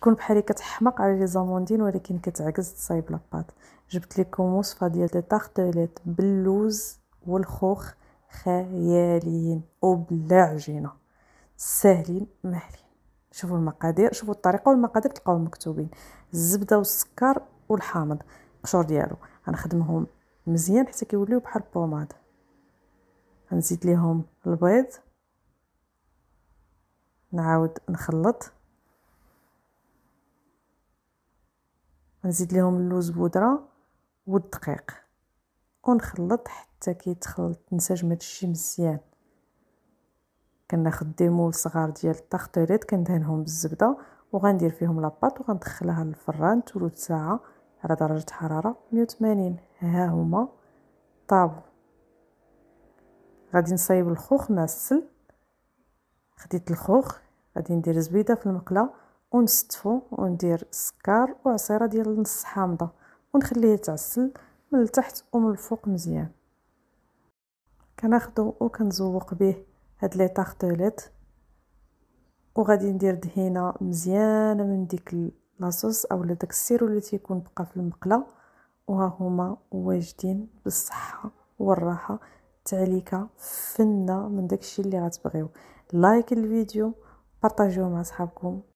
تكون بحالي كتحمق على لي زاموندين ولكن كتعكز تصايب لاباط جبت لكم وصفه ديال لي تارتليت باللوز والخوخ خياليين وبلا عجينه ساهلين مهلين شوفوا المقادير شوفوا الطريقه والمقادير تلقاو مكتوبين الزبده والسكر والحامض القشور ديالو غنخدمهم مزيان حتى كيوليو بحال بوماد غنزيد ليهم البيض نعاود نخلط نزيد لهم اللوز بودره والدقيق ونخلط حتى كيتخلط تنسجمات هادشي مزيان كناخد دي مول صغار ديال التخطيرات كندهنهم بالزبده وغندير فيهم لاباط وغندخلها للفران ثلث ساعه على درجه حراره 180 ها هما طابو غادي نصايب الخوخ مع السل خديت الخوخ غادي ندير زبيده في المقله ونستفو وندير السكر وعصيره ديال النص حامضه ونخليه يتعسل من التحت ومن الفوق مزيان كناخدو وكنزوق به هاد لي طارتليت وغادي ندير دهينه مزيانه من ديك لاصوص اولا داك السيرو اللي تيكون بقى في المقله وها هما واجدين بالصحه والراحه تعليكه فنه من داكشي اللي غتبغيو لايك الفيديو بارطاجيوه مع صحابكم